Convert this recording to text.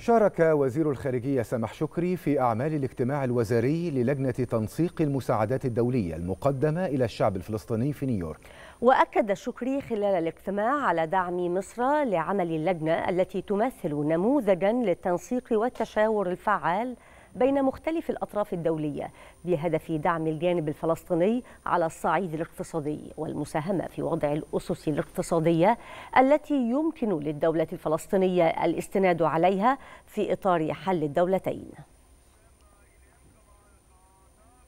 شارك وزير الخارجية سمح شكري في أعمال الاجتماع الوزاري للجنة تنسيق المساعدات الدولية المقدمة إلى الشعب الفلسطيني في نيويورك وأكد شكري خلال الاجتماع على دعم مصر لعمل اللجنة التي تمثل نموذجا للتنسيق والتشاور الفعال بين مختلف الأطراف الدولية بهدف دعم الجانب الفلسطيني على الصعيد الاقتصادي والمساهمة في وضع الأسس الاقتصادية التي يمكن للدولة الفلسطينية الاستناد عليها في إطار حل الدولتين